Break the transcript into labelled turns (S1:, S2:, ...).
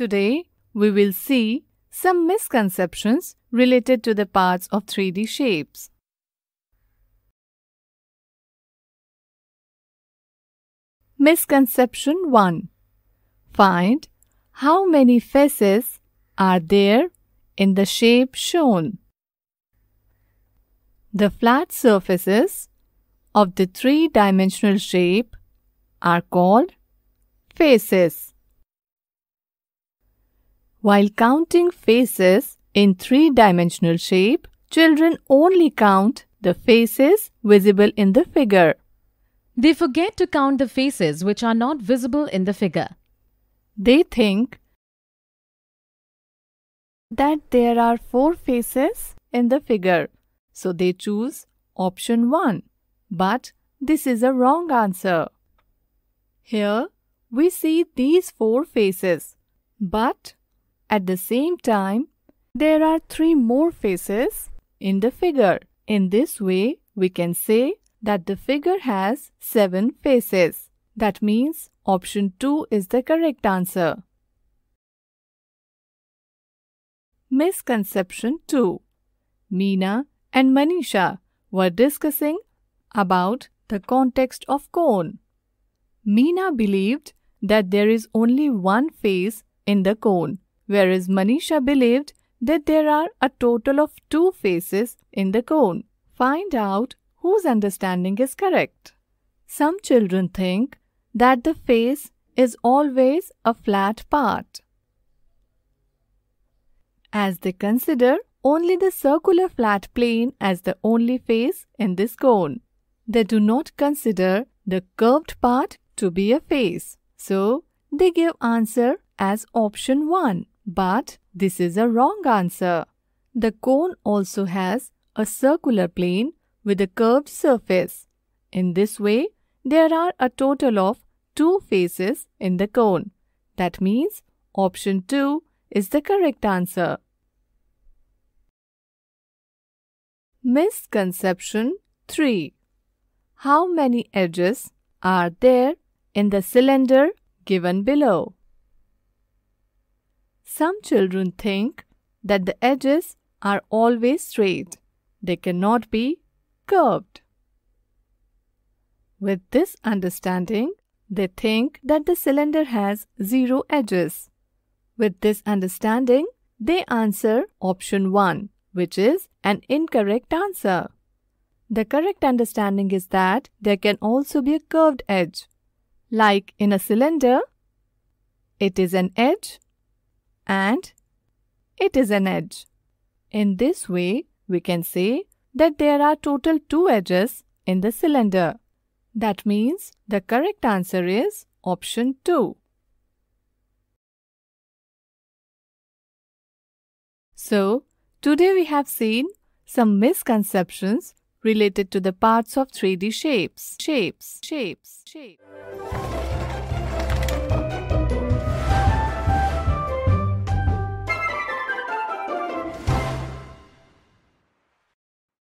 S1: Today, we will see some misconceptions related to the parts of 3D shapes. Misconception 1. Find how many faces are there in the shape shown. The flat surfaces of the three-dimensional shape are called faces. While counting faces in three-dimensional shape, children only count the faces visible in the figure. They forget to count the faces which are not visible in the figure. They think that there are four faces in the figure. So they choose option 1. But this is a wrong answer. Here we see these four faces. But at the same time, there are three more faces in the figure. In this way, we can say that the figure has seven faces. That means option 2 is the correct answer. Misconception 2 Meena and Manisha were discussing about the context of cone. Meena believed that there is only one face in the cone whereas Manisha believed that there are a total of two faces in the cone. Find out whose understanding is correct. Some children think that the face is always a flat part, as they consider only the circular flat plane as the only face in this cone. They do not consider the curved part to be a face, so they give answer as option 1. But this is a wrong answer. The cone also has a circular plane with a curved surface. In this way, there are a total of two faces in the cone. That means option 2 is the correct answer. Misconception 3 How many edges are there in the cylinder given below? Some children think that the edges are always straight. They cannot be curved. With this understanding, they think that the cylinder has zero edges. With this understanding, they answer option 1, which is an incorrect answer. The correct understanding is that there can also be a curved edge. Like in a cylinder, it is an edge and it is an edge. In this way, we can say that there are total two edges in the cylinder. That means the correct answer is option 2. So, today we have seen some misconceptions related to the parts of 3D shapes. Shapes, shapes, shapes.